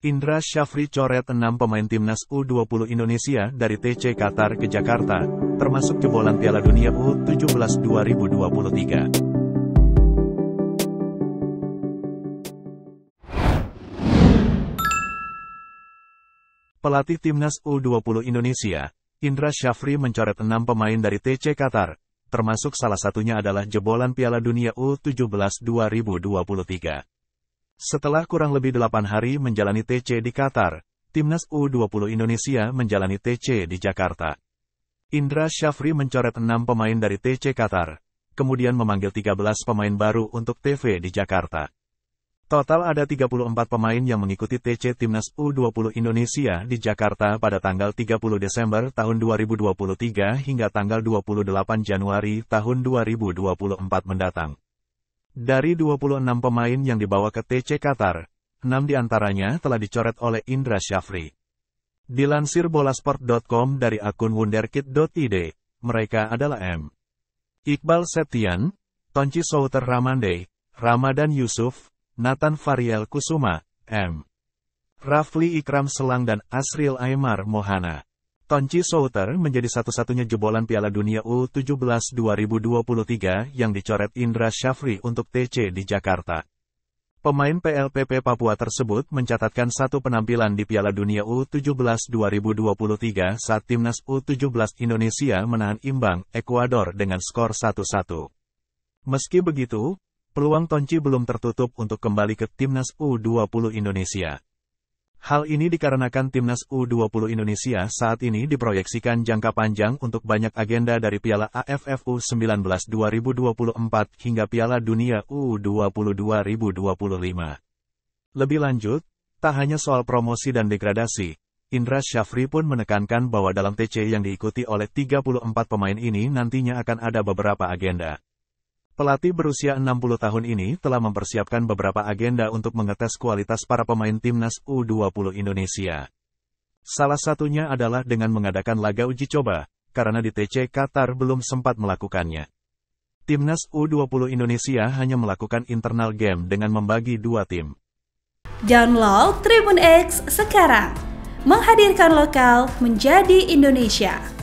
Indra Syafri coret enam pemain timnas U20 Indonesia dari TC Qatar ke Jakarta, termasuk jebolan Piala Dunia U17 2023. Pelatih timnas U20 Indonesia, Indra Syafri mencoret enam pemain dari TC Qatar, termasuk salah satunya adalah jebolan Piala Dunia U17 2023. Setelah kurang lebih delapan hari menjalani TC di Qatar, Timnas U20 Indonesia menjalani TC di Jakarta. Indra Syafri mencoret enam pemain dari TC Qatar, kemudian memanggil 13 pemain baru untuk TV di Jakarta. Total ada 34 pemain yang mengikuti TC Timnas U20 Indonesia di Jakarta pada tanggal 30 Desember tahun 2023 hingga tanggal 28 Januari tahun 2024 mendatang. Dari 26 pemain yang dibawa ke TC Qatar, 6 diantaranya telah dicoret oleh Indra Syafri. Dilansir bolasport.com dari akun wunderkid.id, mereka adalah M. Iqbal Septian, Tonci Souter Ramande, Ramadan Yusuf, Nathan Fariel Kusuma, M. Rafli Ikram Selang dan Asril Aymar Mohana. Tonchi Souter menjadi satu-satunya jebolan Piala Dunia U17 2023 yang dicoret Indra Syafri untuk TC di Jakarta. Pemain PLPP Papua tersebut mencatatkan satu penampilan di Piala Dunia U17 2023 saat timnas U17 Indonesia menahan imbang Ekuador dengan skor 1-1. Meski begitu, peluang Tonci belum tertutup untuk kembali ke timnas U20 Indonesia. Hal ini dikarenakan timnas U20 Indonesia saat ini diproyeksikan jangka panjang untuk banyak agenda dari Piala AFF U19 2024 hingga Piala Dunia U20 2025. Lebih lanjut, tak hanya soal promosi dan degradasi, Indra Syafri pun menekankan bahwa dalam TC yang diikuti oleh 34 pemain ini nantinya akan ada beberapa agenda. Pelatih berusia 60 tahun ini telah mempersiapkan beberapa agenda untuk mengetes kualitas para pemain timnas U20 Indonesia. Salah satunya adalah dengan mengadakan laga uji coba, karena di TC Qatar belum sempat melakukannya. Timnas U20 Indonesia hanya melakukan internal game dengan membagi dua tim. Download Tribun X sekarang, menghadirkan lokal menjadi Indonesia.